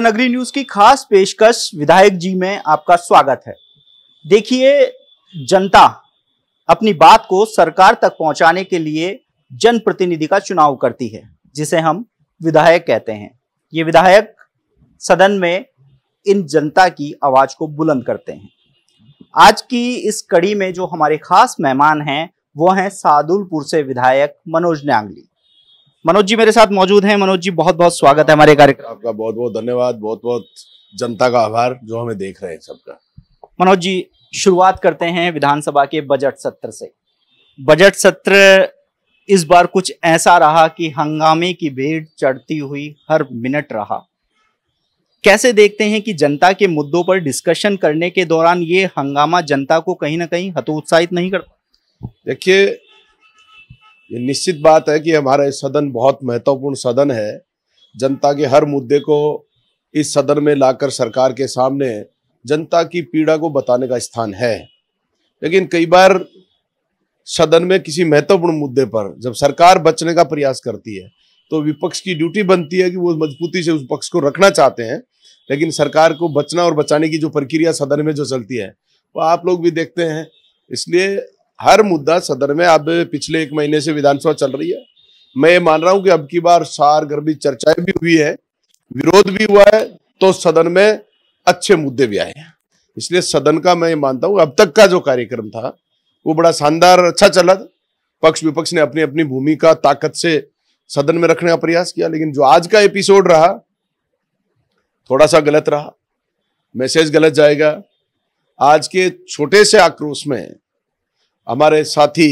नगरी न्यूज की खास पेशकश विधायक जी में आपका स्वागत है देखिए जनता अपनी बात को सरकार तक पहुंचाने के लिए जनप्रतिनिधि का चुनाव करती है जिसे हम विधायक कहते हैं ये विधायक सदन में इन जनता की आवाज को बुलंद करते हैं आज की इस कड़ी में जो हमारे खास मेहमान हैं वो हैं सादुलपुर से विधायक मनोज न्यांगली मनोज जी मेरे साथ मौजूद हैं मनोज जी बहुत बहुत स्वागत है हमारे कार्यक्रम आपका बहुत बहुत धन्यवाद बहुत बहुत जनता का आभार जो हमें देख रहे हैं सबका मनोज जी शुरुआत करते हैं विधानसभा के बजट सत्र से बजट सत्र इस बार कुछ ऐसा रहा कि हंगामे की भीड़ चढ़ती हुई हर मिनट रहा कैसे देखते हैं कि जनता के मुद्दों पर डिस्कशन करने के दौरान ये हंगामा जनता को कहीं ना कहीं हतोत्साहित नहीं करता देखिए ये निश्चित बात है कि हमारा सदन बहुत महत्वपूर्ण सदन है जनता के हर मुद्दे को इस सदन में लाकर सरकार के सामने जनता की पीड़ा को बताने का स्थान है लेकिन कई बार सदन में किसी महत्वपूर्ण मुद्दे पर जब सरकार बचने का प्रयास करती है तो विपक्ष की ड्यूटी बनती है कि वो मजबूती से उस पक्ष को रखना चाहते हैं लेकिन सरकार को बचना और बचाने की जो प्रक्रिया सदन में जो चलती है वो आप लोग भी देखते हैं इसलिए हर मुद्दा सदन में अब पिछले एक महीने से विधानसभा चल रही है मैं ये मान रहा हूं कि अब की बार सार गर्भित चर्चाएं भी हुई है विरोध भी हुआ है तो सदन में अच्छे मुद्दे भी आए हैं इसलिए सदन का मैं मानता हूं अब तक का जो कार्यक्रम था वो बड़ा शानदार अच्छा चला था पक्ष विपक्ष ने अपनी अपनी भूमिका ताकत से सदन में रखने का प्रयास किया लेकिन जो आज का एपिसोड रहा थोड़ा सा गलत रहा मैसेज गलत जाएगा आज के छोटे से आक्रोश में हमारे साथी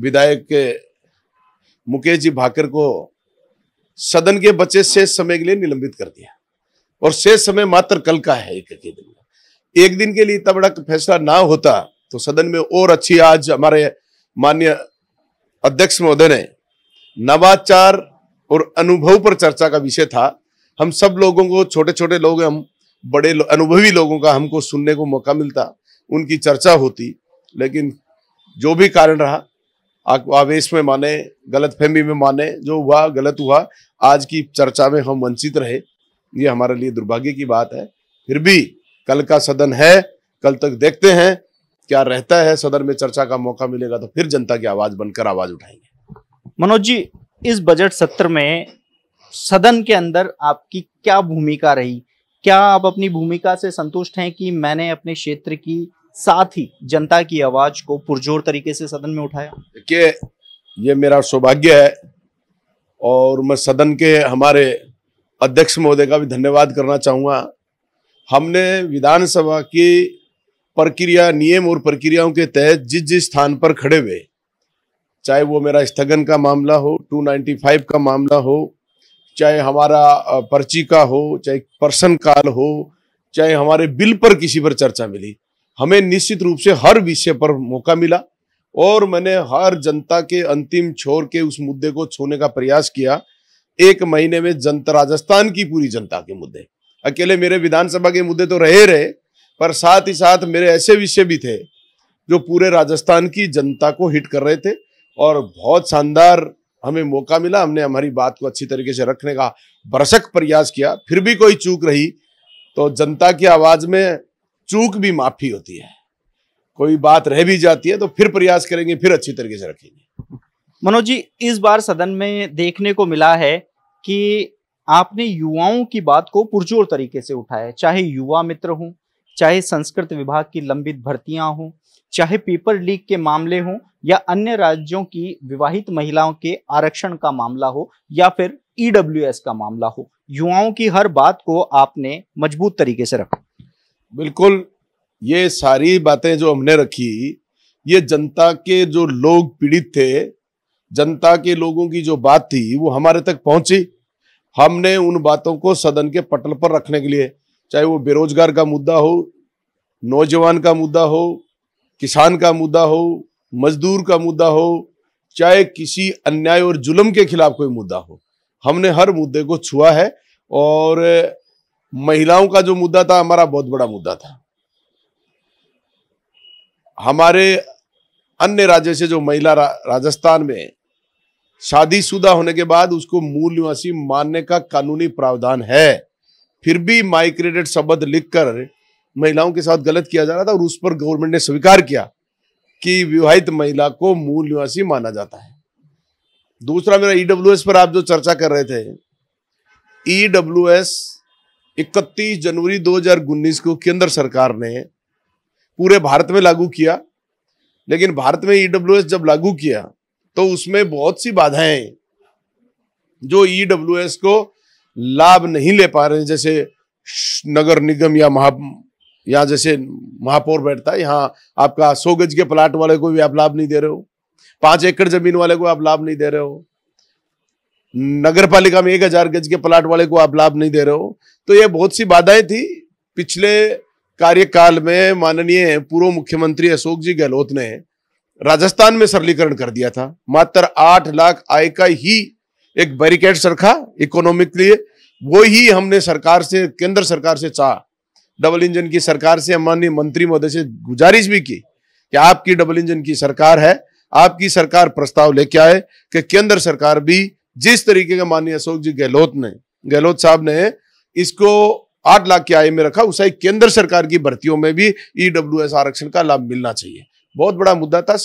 विधायक मुकेश जी भाकर को सदन के बचे शेष समय के लिए निलंबित कर दिया और शेष समय मात्र कल का है एक एक दिन एक दिन के लिए इतना बड़ा फैसला ना होता तो सदन में और अच्छी आज हमारे मान्य अध्यक्ष महोदय ने नवाचार और अनुभव पर चर्चा का विषय था हम सब लोगों को छोटे छोटे लोग हम बड़े लो, अनुभवी लोगों का हमको सुनने को मौका मिलता उनकी चर्चा होती लेकिन जो भी कारण रहा आवेश में माने गलत फहमी में माने जो हुआ गलत हुआ आज की चर्चा में हम वंचित रहे ये हमारे लिए दुर्भाग्य की बात है फिर भी कल का सदन है कल तक देखते हैं क्या रहता है सदन में चर्चा का मौका मिलेगा तो फिर जनता की आवाज बनकर आवाज उठाएंगे मनोज जी इस बजट सत्र में सदन के अंदर आपकी क्या भूमिका रही क्या आप अपनी भूमिका से संतुष्ट हैं कि मैंने अपने क्षेत्र की साथ ही जनता की आवाज को पुरजोर तरीके से सदन में उठाया देखिए ये मेरा सौभाग्य है और मैं सदन के हमारे अध्यक्ष महोदय का भी धन्यवाद करना चाहूंगा हमने विधानसभा की प्रक्रिया नियम और प्रक्रियाओं के तहत जिस जिस स्थान पर खड़े हुए चाहे वो मेरा स्थगन का मामला हो 295 का मामला हो चाहे हमारा पर्ची का हो चाहे पर्सन काल हो चाहे हमारे बिल पर किसी पर चर्चा मिली हमें निश्चित रूप से हर विषय पर मौका मिला और मैंने हर जनता के अंतिम छोर के उस मुद्दे को छोने का प्रयास किया एक महीने में जनता राजस्थान की पूरी जनता के मुद्दे अकेले मेरे विधानसभा के मुद्दे तो रहे रहे पर साथ ही साथ मेरे ऐसे विषय भी थे जो पूरे राजस्थान की जनता को हिट कर रहे थे और बहुत शानदार हमें मौका मिला हमने हमारी बात को अच्छी तरीके से रखने का भरसक प्रयास किया फिर भी कोई चूक रही तो जनता की आवाज़ में चूक भी माफी होती है कोई बात रह भी जाती है तो फिर प्रयास करेंगे फिर अच्छी तरीके से रखेंगे मनोज जी इस बार सदन में देखने को मिला है कि आपने युवाओं की बात को पुरजोर तरीके से उठाया चाहे युवा मित्र हों चाहे संस्कृत विभाग की लंबित भर्तियां हों चाहे पेपर लीक के मामले हों या अन्य राज्यों की विवाहित महिलाओं के आरक्षण का मामला हो या फिर ईडब्ल्यूएस e का मामला हो युवाओं की हर बात को आपने मजबूत तरीके से रखा बिल्कुल ये सारी बातें जो हमने रखी ये जनता के जो लोग पीड़ित थे जनता के लोगों की जो बात थी वो हमारे तक पहुंची हमने उन बातों को सदन के पटल पर रखने के लिए चाहे वो बेरोजगार का मुद्दा हो नौजवान का मुद्दा हो किसान का मुद्दा हो मजदूर का मुद्दा हो चाहे किसी अन्याय और जुल्म के खिलाफ कोई मुद्दा हो हमने हर मुद्दे को छुआ है और महिलाओं का जो मुद्दा था हमारा बहुत बड़ा मुद्दा था हमारे अन्य राज्य से जो महिला रा, राजस्थान में शादीशुदा होने के बाद उसको मूल निवासी मानने का कानूनी प्रावधान है फिर भी माइग्रेटेड शब्द लिखकर महिलाओं के साथ गलत किया जा रहा था और उस पर गवर्नमेंट ने स्वीकार किया कि विवाहित महिला को मूल निवासी माना जाता है दूसरा मेरा ईडब्ल्यूएस e पर आप जो चर्चा कर रहे थे ईडब्ल्यूएस e इकतीस जनवरी 2019 को केंद्र सरकार ने पूरे भारत में लागू किया लेकिन भारत में ईडब्ल्यू e जब लागू किया तो उसमें बहुत सी बाधाएं जो ईडब्ल्यू e को लाभ नहीं ले पा रहे जैसे नगर निगम या महा यहाँ जैसे महापौर बैठता है यहाँ आपका सौ गज के प्लाट वाले को भी आप लाभ नहीं दे रहे हो पांच एकड़ जमीन वाले को आप लाभ नहीं दे रहे हो नगर पालिका में एक हजार गज के प्लाट वाले को आप लाभ नहीं दे रहे हो तो ये बहुत सी बाधाएं थी पिछले कार्यकाल में माननीय पूर्व मुख्यमंत्री अशोक जी गहलोत ने राजस्थान में सरलीकरण कर दिया था मात्र आठ लाख आय का ही एक बैरिकेड रखा इकोनॉमिकली वो ही हमने सरकार से केंद्र सरकार से चाह डबल इंजन की सरकार से माननीय मंत्री महोदय से गुजारिश भी की कि आपकी डबल इंजन की सरकार है आपकी सरकार प्रस्ताव लेके आए कि केंद्र सरकार भी जिस तरीके का माननीय अशोक जी गहलोत ने गहलोत साहब ने इसको आठ लाख की आय में रखा उसे केंद्र सरकार की भर्तियों में भी ईडब्ल्यू e आरक्षण का लाभ मिलना चाहिए बहुत बड़ा मुद्दा था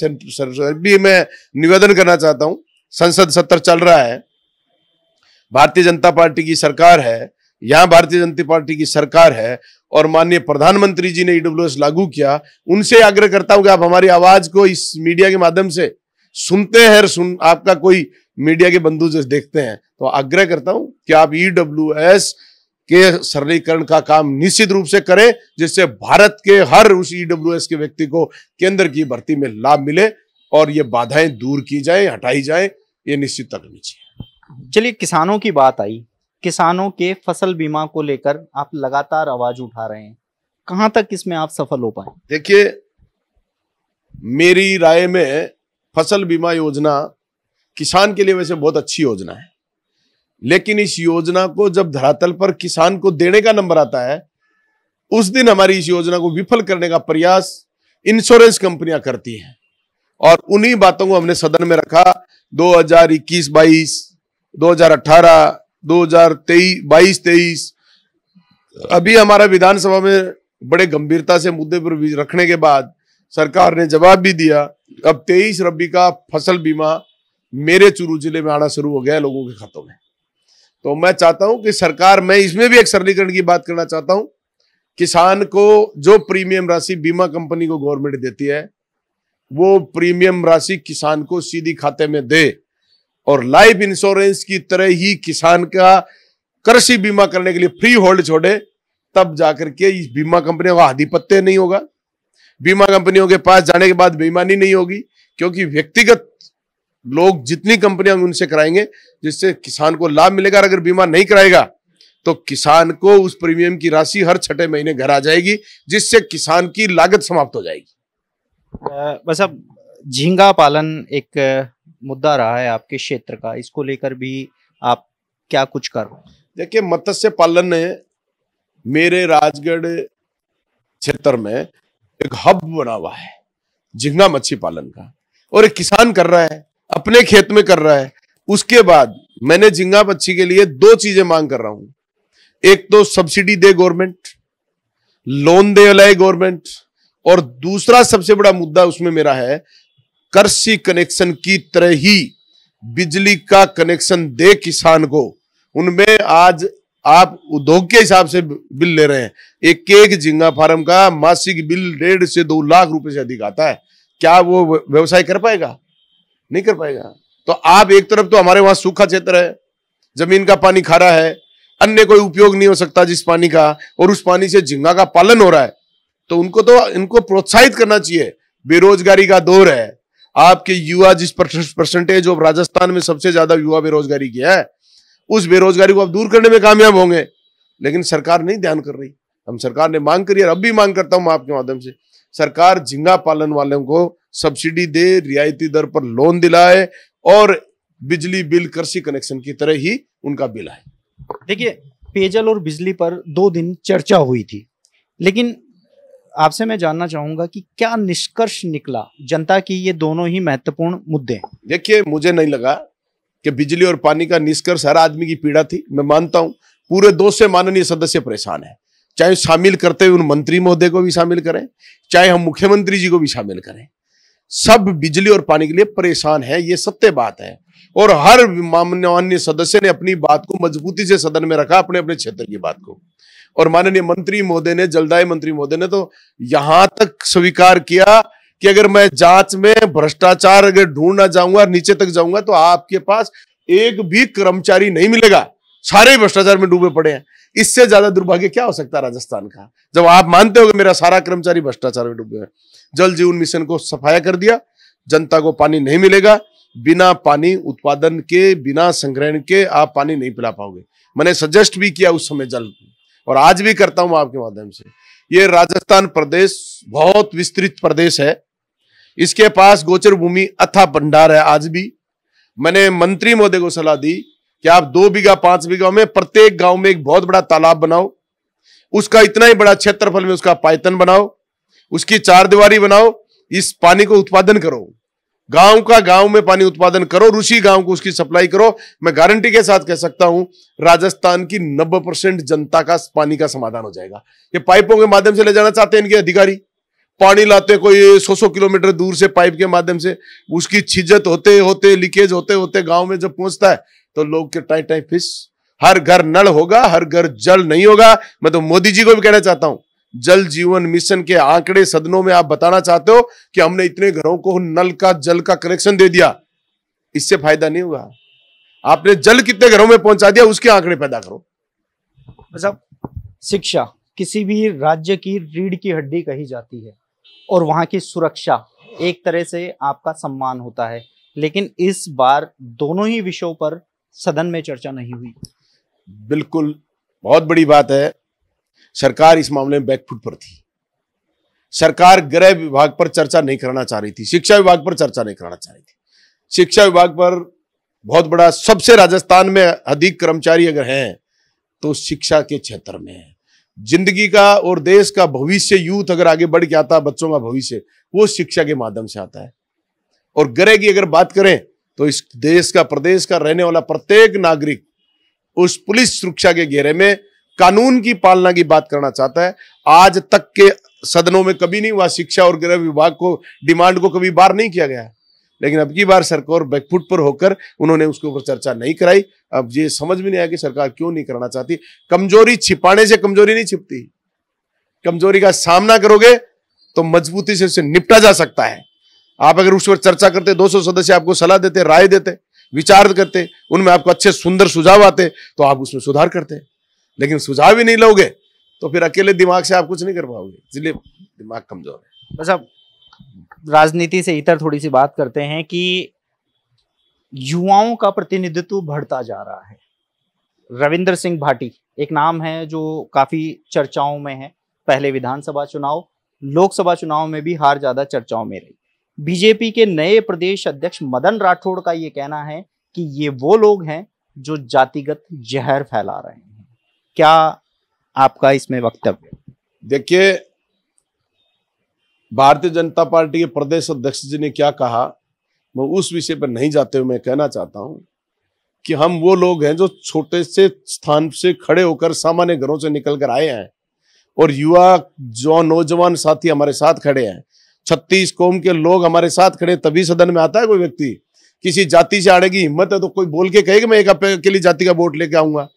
भी मैं निवेदन करना चाहता हूं संसद सत्र चल रहा है भारतीय जनता पार्टी की सरकार है यहाँ भारतीय जनता पार्टी की सरकार है और माननीय प्रधानमंत्री जी ने ईडब्ल्यू e लागू किया उनसे आग्रह करता हूं कि आप हमारी आवाज को इस मीडिया के माध्यम से सुनते हैं सुन आपका कोई मीडिया के बंधु जो देखते हैं तो आग्रह करता हूं कि आप ईडब्ल्यू e के सरलीकरण का काम निश्चित रूप से करें जिससे भारत के हर उस ईडब्ल्यू e के व्यक्ति को केंद्र की भर्ती में लाभ मिले और ये बाधाएं दूर की जाए हटाई जाए ये निश्चित करनी चाहिए चलिए किसानों की बात आई किसानों के फसल बीमा को लेकर आप लगातार आवाज उठा रहे हैं कहां तक इसमें आप सफल हो पाए देखिए मेरी राय में फसल बीमा योजना किसान के लिए वैसे बहुत अच्छी योजना है लेकिन इस योजना को जब धरातल पर किसान को देने का नंबर आता है उस दिन हमारी इस योजना को विफल करने का प्रयास इंश्योरेंस कंपनियां करती हैं और उन्हीं बातों को हमने सदन में रखा 2021-22, 2018, 2023, 22, 23 अभी हमारा विधानसभा में बड़े गंभीरता से मुद्दे पर रखने के बाद सरकार ने जवाब भी दिया अब 23 रबी का फसल बीमा मेरे चुरू जिले में आना शुरू हो गया लोगों के खातों में तो मैं चाहता हूं कि सरकार मैं इसमें भी एक सरलीकरण की बात करना चाहता हूं किसान को जो प्रीमियम राशि बीमा कंपनी को गवर्नमेंट देती है वो प्रीमियम राशि किसान को सीधी खाते में दे और लाइफ इंश्योरेंस की तरह ही किसान का कृषि बीमा करने के लिए फ्री होल्ड छोड़े तब जाकर के इस बीमा कंपनियों का आधिपत्य नहीं होगा बीमा कंपनियों के पास जाने के बाद बेईमानी नहीं होगी क्योंकि व्यक्तिगत लोग जितनी कंपनियां उनसे कराएंगे जिससे किसान को लाभ मिलेगा अगर बीमा नहीं कराएगा तो किसान को उस प्रीमियम की राशि हर छठे महीने घर आ जाएगी जिससे किसान की लागत समाप्त हो जाएगी बस अब झींगा पालन एक मुद्दा रहा है आपके क्षेत्र का इसको लेकर भी आप क्या कुछ कर देखिए मत्स्य पालन ने मेरे राजगढ़ क्षेत्र में एक हब बना हुआ है झींगा मच्छी पालन का और एक किसान कर रहा है अपने खेत में कर रहा है उसके बाद मैंने झिंगा पक्षी के लिए दो चीजें मांग कर रहा हूं एक तो सब्सिडी दे गवर्नमेंट लोन दे लाए गवर्नमेंट और दूसरा सबसे बड़ा मुद्दा उसमें मेरा है कृषि कनेक्शन की तरह ही बिजली का कनेक्शन दे किसान को उनमें आज आप उद्योग के हिसाब से बिल ले रहे हैं एक एक झिंगा फार्म का मासिक बिल डेढ़ से दो लाख रुपए से अधिक आता है क्या वो व्यवसाय कर पाएगा नहीं कर पाएगा तो आप एक तरफ तो हमारे वहां सूखा क्षेत्र है जमीन का पानी खारा है अन्य कोई उपयोग नहीं हो सकता जिस पानी का और उस पानी से झिंगा का पालन हो रहा है तो उनको तो इनको प्रोत्साहित करना चाहिए बेरोजगारी का दौर है आपके युवा जिस परसेंटेज ऑफ राजस्थान में सबसे ज्यादा युवा बेरोजगारी की है उस बेरोजगारी को आप दूर करने में कामयाब होंगे लेकिन सरकार नहीं ध्यान कर रही हम सरकार ने मांग करी और अब भी मांग करता हूं आपके माध्यम से सरकार झिंगा पालन वालों को सब्सिडी दे रियायती दर पर लोन दिलाए और बिजली बिल कृषि कनेक्शन की तरह ही उनका बिल आए देखिए पेयजल और बिजली पर दो दिन चर्चा हुई थी लेकिन आपसे मैं जानना चाहूंगा कि क्या निष्कर्ष निकला जनता की ये दोनों ही महत्वपूर्ण मुद्दे देखिए मुझे नहीं लगा कि बिजली और पानी का निष्कर्ष हर आदमी की पीड़ा थी मैं मानता हूं पूरे दो से माननीय सदस्य परेशान है चाहे शामिल करते हुए उन मंत्री महोदय को भी शामिल करें चाहे हम मुख्यमंत्री जी को भी शामिल करें सब बिजली और पानी के लिए परेशान है ये सत्य बात है और हर मान्य सदस्य ने अपनी बात को मजबूती से सदन में रखा अपने अपने क्षेत्र की बात को और माननीय मंत्री महोदय ने जलदाय मंत्री महोदय ने तो यहां तक स्वीकार किया कि अगर मैं जांच में भ्रष्टाचार अगर ढूंढना जाऊंगा नीचे तक जाऊंगा तो आपके पास एक भी कर्मचारी नहीं मिलेगा सारे भ्रष्टाचार में डूबे पड़े हैं इससे ज्यादा दुर्भाग्य क्या हो सकता है राजस्थान का जब आप मानते हो मेरा सारा कर्मचारी भ्रष्टाचार में डूबे जल जीवन मिशन को सफाया कर दिया जनता को पानी नहीं मिलेगा बिना पानी उत्पादन के बिना संग्रहण के आप पानी नहीं पिला पाओगे मैंने सजेस्ट भी किया उस समय जल और आज भी करता हूं आपके माध्यम से ये राजस्थान प्रदेश बहुत विस्तृत प्रदेश है इसके पास गोचर भूमि अथा भंडार है आज भी मैंने मंत्री महोदय को सलाह दी कि आप दो बीघा पांच बीघा में प्रत्येक गांव में एक बहुत बड़ा तालाब बनाओ उसका इतना ही बड़ा क्षेत्रफल में उसका पायतन बनाओ उसकी चार दीवारी बनाओ इस पानी को उत्पादन करो गांव का गांव में पानी उत्पादन करो रूसी गांव को उसकी सप्लाई करो मैं गारंटी के साथ कह सकता हूं राजस्थान की 90 परसेंट जनता का पानी का समाधान हो जाएगा ये पाइपों के माध्यम से ले जाना चाहते हैं इनके अधिकारी पानी लाते कोई सौ सौ किलोमीटर दूर से पाइप के माध्यम से उसकी छिजत होते होते लीकेज होते होते गांव में जब पहुंचता है तो लोग के टाई टाई फिश हर घर नल होगा हर घर जल नहीं होगा मैं तो मोदी जी को भी कहना चाहता हूं जल जीवन मिशन के आंकड़े सदनों में आप बताना चाहते हो कि हमने इतने घरों को नल का जल का कनेक्शन दे दिया इससे फायदा नहीं होगा आपने जल कितने घरों में पहुंचा दिया उसके आंकड़े पैदा करो मतलब शिक्षा किसी भी राज्य की रीढ़ की हड्डी कही जाती है और वहां की सुरक्षा एक तरह से आपका सम्मान होता है लेकिन इस बार दोनों ही विषयों पर सदन में चर्चा नहीं हुई बिल्कुल बहुत बड़ी बात है सरकार इस मामले में बैकफुट पर थी सरकार गृह विभाग पर चर्चा नहीं करना चाह रही थी शिक्षा विभाग पर चर्चा नहीं करना चाह रही थी शिक्षा विभाग पर बहुत बड़ा सबसे राजस्थान में अधिक कर्मचारी अगर हैं तो शिक्षा के क्षेत्र में है जिंदगी का और देश का भविष्य यूथ अगर आगे बढ़ के आता है बच्चों का भविष्य वो शिक्षा के माध्यम से आता है और गृह की अगर बात करें तो इस देश का प्रदेश का रहने वाला प्रत्येक नागरिक उस पुलिस सुरक्षा के घेरे में कानून की पालना की बात करना चाहता है आज तक के सदनों में कभी नहीं हुआ शिक्षा और गृह विभाग को डिमांड को कभी बार नहीं किया गया लेकिन अब की बार सरकार बैकफुट पर होकर उन्होंने उसके ऊपर चर्चा नहीं कराई अब ये समझ में नहीं आया कि सरकार क्यों नहीं करना चाहती कमजोरी छिपाने से कमजोरी नहीं छिपती कमजोरी का सामना करोगे तो मजबूती से उसे निपटा जा सकता है आप अगर उस पर चर्चा करते 200 सदस्य आपको सलाह देते राय देते विचार करते उनमें आपको अच्छे सुंदर सुझाव आते तो आप उसमें सुधार करते लेकिन सुझाव ही नहीं लोगे तो फिर अकेले दिमाग से आप कुछ नहीं कर पाओगे इसलिए दिमाग कमजोर है बस अब राजनीति से इतर थोड़ी सी बात करते हैं कि युवाओं का प्रतिनिधित्व बढ़ता जा रहा है रविंद्र सिंह भाटी एक नाम है जो काफी चर्चाओं में है पहले विधानसभा चुनाव लोकसभा चुनाव में भी हार ज्यादा चर्चाओं में रही बीजेपी के नए प्रदेश अध्यक्ष मदन राठौड़ का ये कहना है कि ये वो लोग हैं जो जातिगत जहर फैला रहे हैं क्या आपका इसमें वक्तव्य देखिए भारतीय जनता पार्टी के प्रदेश अध्यक्ष जी ने क्या कहा मैं उस विषय पर नहीं जाते हुए मैं कहना चाहता हूं कि हम वो लोग हैं जो छोटे से स्थान से खड़े होकर सामान्य घरों से निकल कर आए हैं और युवा जो नौजवान साथी हमारे साथ खड़े हैं छत्तीस कौम के लोग हमारे साथ खड़े तभी सदन में आता है कोई व्यक्ति किसी जाति से आड़ेगी हिम्मत है तो कोई बोल के कहेगा मैं एक अकेली जाति का वोट लेके आऊंगा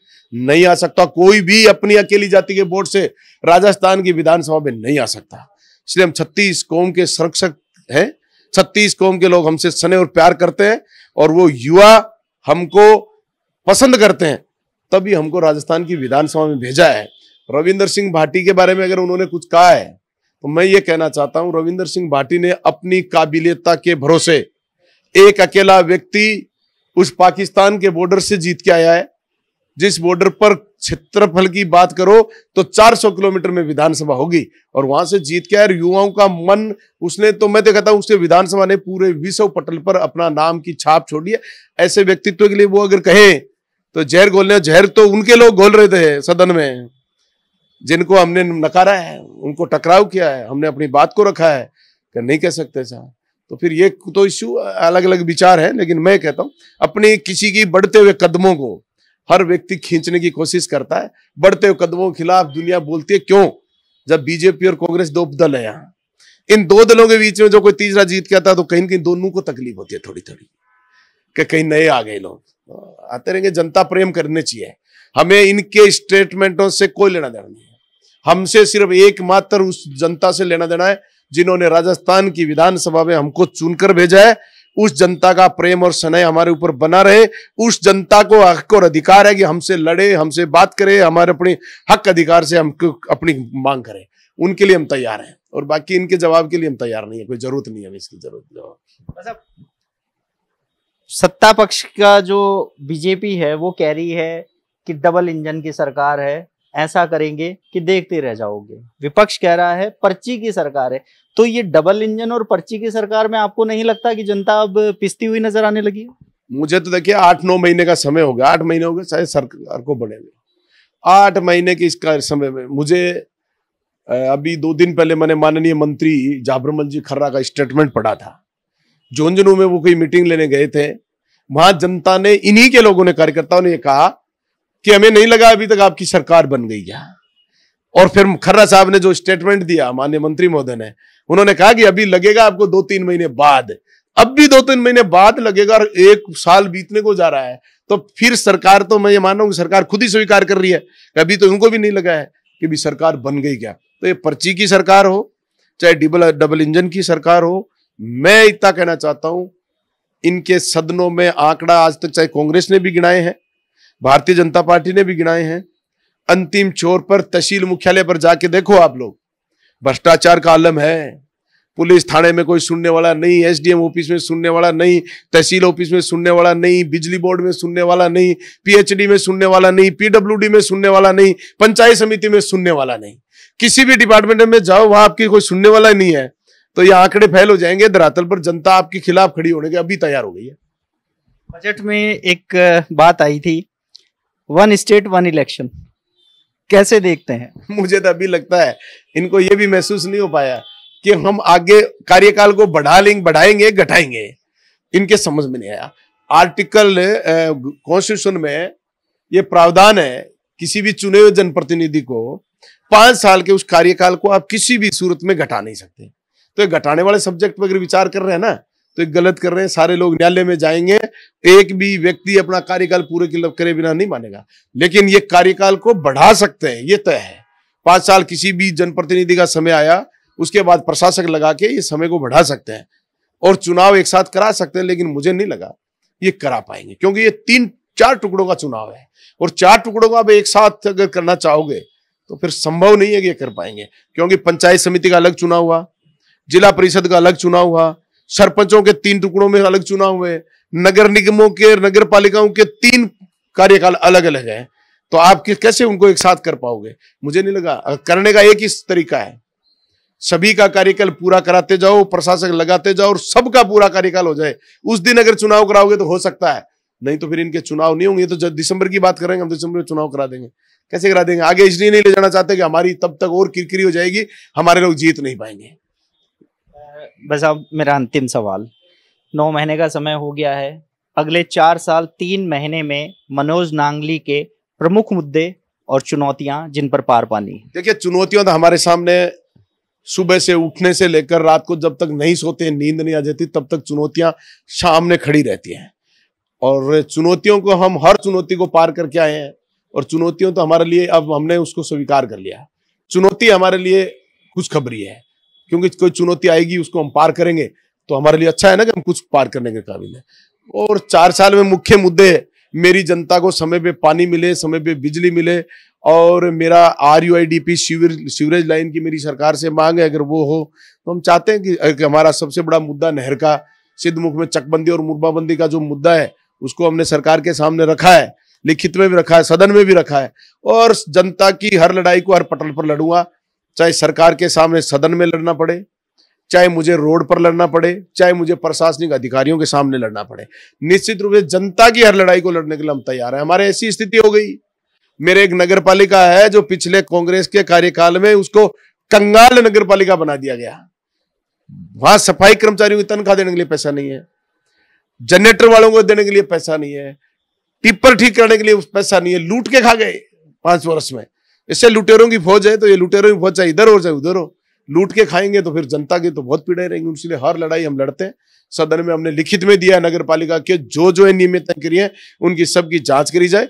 नहीं आ सकता कोई भी अपनी अकेली जाति के वोट से राजस्थान की विधानसभा में नहीं आ सकता इसलिए हम छत्तीस कौम के संरक्षक हैं छत्तीस कौम के लोग हमसे सने और प्यार करते हैं और वो युवा हमको पसंद करते हैं तभी हमको राजस्थान की विधानसभा में भेजा है रविंदर सिंह भाटी के बारे में अगर उन्होंने कुछ कहा है तो मैं ये कहना चाहता हूं रविंदर सिंह भाटी ने अपनी काबिलियता के भरोसे एक अकेला व्यक्ति उस पाकिस्तान के बॉर्डर से जीत के आया है जिस बॉर्डर पर क्षेत्रफल की बात करो तो 400 किलोमीटर में विधानसभा होगी और वहां से जीत के आया युवाओं का मन उसने तो मैं तो कहता हूं उसके विधानसभा ने पूरे विश्व पटल पर अपना नाम की छाप छोड़ी है ऐसे व्यक्तित्व के लिए वो अगर कहें तो जहर घोलने जहर तो उनके लोग घोल रहे थे सदन में जिनको हमने नकारा है उनको टकराव किया है हमने अपनी बात को रखा है कि नहीं कह सकते साहब तो फिर ये तो इश्यू अलग अलग विचार है लेकिन मैं कहता हूँ अपनी किसी की बढ़ते हुए कदमों को हर व्यक्ति खींचने की कोशिश करता है बढ़ते हुए कदमों के खिलाफ दुनिया बोलती है क्यों जब बीजेपी और कांग्रेस दो दल है यहाँ इन दो दलों के बीच में जो कोई तीसरा जीत के आता है तो कहीं कहीं दोनों को तकलीफ होती है थोड़ी थोड़ी कि कहीं नए आ गए लोग तो आते रहेंगे जनता प्रेम करने चाहिए हमें इनके स्टेटमेंटों से कोई लेना देना नहीं हमसे सिर्फ एकमात्र उस जनता से लेना देना है जिन्होंने राजस्थान की विधानसभा में हमको चुनकर भेजा है उस जनता का प्रेम और स्नेह हमारे ऊपर बना रहे उस जनता को हक और अधिकार है कि हमसे लड़े हमसे बात करे हमारे अपने हक अधिकार से हम अपनी मांग करें उनके लिए हम तैयार हैं और बाकी इनके जवाब के लिए हम तैयार नहीं है कोई जरूरत नहीं है इसकी जरूरत अच्छा, सत्ता पक्ष का जो बीजेपी है वो कह रही है कि डबल इंजन की सरकार है ऐसा करेंगे कि देखते रह जाओगे विपक्ष कह रहा है पर्ची की सरकार है तो ये डबल इंजन और पर्ची की सरकार में आपको नहीं लगता कि जनता अब पिसती हुई नजर आने लगी मुझे तो देखिए आठ नौ महीने का समय हो गया आठ महीने हो गए शायद सरकार को बने आठ महीने के इसका समय में मुझे अभी दो दिन पहले मैंने माननीय मंत्री जाबरमल जी खर्रा का स्टेटमेंट पढ़ा था झुंझुनू में वो कोई मीटिंग लेने गए थे वहां जनता ने इन्हीं के लोगों ने कार्यकर्ताओं ने कहा कि हमें नहीं लगा अभी तक आपकी सरकार बन गई है और फिर खर्रा साहब ने जो स्टेटमेंट दिया माननीय मंत्री महोदय ने उन्होंने कहा कि अभी लगेगा आपको दो तीन महीने बाद अब भी दो तीन महीने बाद लगेगा और एक साल बीतने को जा रहा है तो फिर सरकार तो मैं ये मान रहा हूं सरकार खुद ही स्वीकार कर रही है अभी तो उनको भी नहीं लगा है कि भी सरकार बन गई क्या तो ये पर्ची की सरकार हो चाहे डबल डबल इंजन की सरकार हो मैं इतना कहना चाहता हूं इनके सदनों में आंकड़ा आज तक चाहे कांग्रेस ने भी गिनाए हैं भारतीय जनता पार्टी ने भी गिनाए हैं अंतिम छोर पर तहसील मुख्यालय पर जाके देखो आप लोग भ्रष्टाचार का आलम है पुलिस थाने में कोई सुनने वाला नहीं एसडीएम ऑफिस में सुनने वाला नहीं तहसील ऑफिस में सुनने वाला नहीं बिजली बोर्ड में सुनने वाला नहीं पीएचडी में सुनने वाला नहीं पीडब्ल्यूडी में सुनने वाला नहीं पंचायत समिति में सुनने वाला नहीं किसी भी डिपार्टमेंट में जाओ वहां आपकी कोई सुनने वाला नहीं है तो ये आंकड़े फैल हो जाएंगे धरातल पर जनता आपके खिलाफ खड़ी होने के अभी तैयार हो गई है बजट में एक बात आई थी वन स्टेट वन इलेक्शन कैसे देखते हैं मुझे तो अभी लगता है इनको ये भी महसूस नहीं हो पाया कि हम आगे कार्यकाल को बढ़ा लेंगे बढ़ाएंगे घटाएंगे इनके समझ में नहीं आया आर्टिकल कॉन्स्टिट्यूशन में ये प्रावधान है किसी भी चुने हुए जनप्रतिनिधि को पांच साल के उस कार्यकाल को आप किसी भी सूरत में घटा नहीं सकते तो ये घटाने वाले सब्जेक्ट पर अगर विचार कर रहे हैं ना तो गलत कर रहे हैं सारे लोग न्यायालय में जाएंगे एक भी व्यक्ति अपना कार्यकाल पूरे करे बिना नहीं मानेगा लेकिन ये कार्यकाल को बढ़ा सकते हैं ये तय है पांच साल किसी भी जनप्रतिनिधि का समय आया उसके बाद प्रशासक लगा के ये समय को बढ़ा सकते हैं और चुनाव एक साथ करा सकते हैं लेकिन मुझे नहीं लगा ये करा पाएंगे क्योंकि ये तीन चार टुकड़ों का चुनाव है और चार टुकड़ों का आप एक साथ अगर करना चाहोगे तो फिर संभव नहीं है कि ये कर पाएंगे क्योंकि पंचायत समिति का अलग चुनाव हुआ जिला परिषद का अलग चुनाव हुआ सरपंचों के तीन टुकड़ों में अलग चुनाव हुए नगर निगमों के नगर पालिकाओं के तीन कार्यकाल अलग अलग है तो आप किस कैसे उनको एक साथ कर पाओगे मुझे नहीं लगा करने का एक ही तरीका है सभी का कार्यकाल पूरा कराते जाओ प्रशासक लगाते जाओ और सबका पूरा कार्यकाल हो जाए उस दिन अगर चुनाव कराओगे तो हो सकता है नहीं तो फिर इनके चुनाव नहीं होंगे तो जब दिसंबर की बात करेंगे हम दिसंबर में चुनाव करा देंगे कैसे करा देंगे आगे इसलिए नहीं ले जाना चाहते कि हमारी तब तक और किरकिरी हो जाएगी हमारे लोग जीत नहीं पाएंगे बस अब मेरा अंतिम सवाल नौ महीने का समय हो गया है अगले चार साल तीन महीने में मनोज नांगली के प्रमुख मुद्दे और चुनौतियां जिन पर पार पानी देखिए चुनौतियां तो हमारे सामने सुबह से उठने से लेकर रात को जब तक नहीं सोते नींद नहीं आ जाती तब तक चुनौतियां सामने खड़ी रहती हैं और चुनौतियों को हम हर चुनौती को पार करके आए हैं और चुनौतियों तो हमारे लिए अब हमने उसको स्वीकार कर लिया चुनौती हमारे लिए खुशखबरी है क्योंकि कोई चुनौती आएगी उसको हम पार करेंगे तो हमारे लिए अच्छा है ना कि हम कुछ पार करने के काबिल है और चार साल में मुख्य मुद्दे है मेरी जनता को समय पे पानी मिले समय पे बिजली मिले और मेरा R U I D P sewer sewerage line की मेरी सरकार से मांग है अगर वो हो तो हम चाहते हैं कि हमारा सबसे बड़ा मुद्दा नहर का सिद्धमुख में चकबंदी और मुरबाबंदी का जो मुद्दा है उसको हमने सरकार के सामने रखा है लिखित में भी रखा है सदन में भी रखा है और जनता की हर लड़ाई को हर पटल पर लड़ूंगा चाहे सरकार के सामने सदन में लड़ना पड़े चाहे मुझे रोड पर लड़ना पड़े चाहे मुझे प्रशासनिक अधिकारियों के सामने लड़ना पड़े निश्चित रूप से जनता की हर लड़ाई को लड़ने के लिए हम तैयार हैं हमारे ऐसी स्थिति हो गई मेरे एक नगर पालिका है जो पिछले कांग्रेस के कार्यकाल में उसको कंगाल नगर पालिका बना दिया गया वहां सफाई कर्मचारियों की तनख्वाह देने के लिए पैसा नहीं है जनरेटर वालों को देने के लिए पैसा नहीं है टिप्पर ठीक करने के लिए पैसा नहीं है लूट के खा गए पांच वर्ष में इससे लुटेरों की फौज है तो ये लुटेरों की फौज चाहे इधर हो चाहे उधर हो लूट के खाएंगे तो फिर जनता की तो बहुत पीड़ाएं रहेंगी इसलिए हर लड़ाई हम लड़ते हैं सदन में हमने लिखित में दिया नगर पालिका के जो जो नियमित करिए है उनकी सबकी जांच करी जाए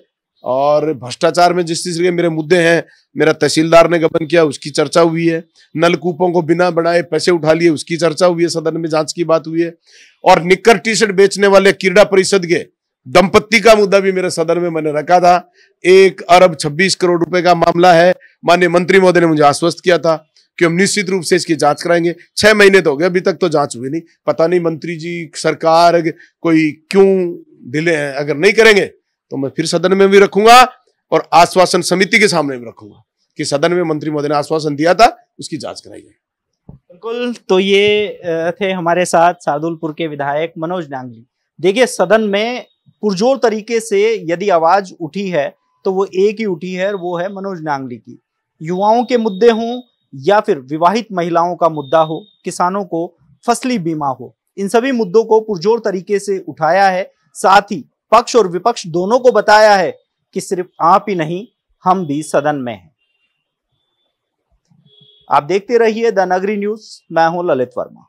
और भ्रष्टाचार में जिस तरीके के मेरे मुद्दे हैं मेरा तहसीलदार ने गबन किया उसकी चर्चा हुई है नलकूपों को बिना बनाए पैसे उठा लिए उसकी चर्चा हुई है सदन में जांच की बात हुई है और निक्कर टी शर्ट बेचने वाले क्रीडा परिषद के दंपत्ति का मुद्दा भी मेरे सदन में मैंने रखा था एक अरब छब्बीस करोड़ रुपए का मामला है माननीय मंत्री महोदय ने मुझे आश्वस्त किया था कि हम निश्चित रूप से इसकी जांच कराएंगे छह महीने तो हो गए अभी तक तो जांच हुई नहीं पता नहीं मंत्री जी सरकार कोई क्यों दिले अगर नहीं करेंगे तो मैं फिर सदन में भी रखूंगा और आश्वासन समिति के सामने भी रखूंगा कि सदन में मंत्री महोदय ने आश्वासन दिया था उसकी जांच कराई बिल्कुल तो ये थे हमारे साथ सादुलपुर के विधायक मनोज डांगली देखिए सदन में पुरजोर तरीके से यदि आवाज उठी है तो वो एक ही उठी है वो है मनोज नांगली की युवाओं के मुद्दे हों या फिर विवाहित महिलाओं का मुद्दा हो किसानों को फसली बीमा हो इन सभी मुद्दों को पुरजोर तरीके से उठाया है साथ ही पक्ष और विपक्ष दोनों को बताया है कि सिर्फ आप ही नहीं हम भी सदन में हैं आप देखते रहिए द नगरी न्यूज मैं हूं ललित वर्मा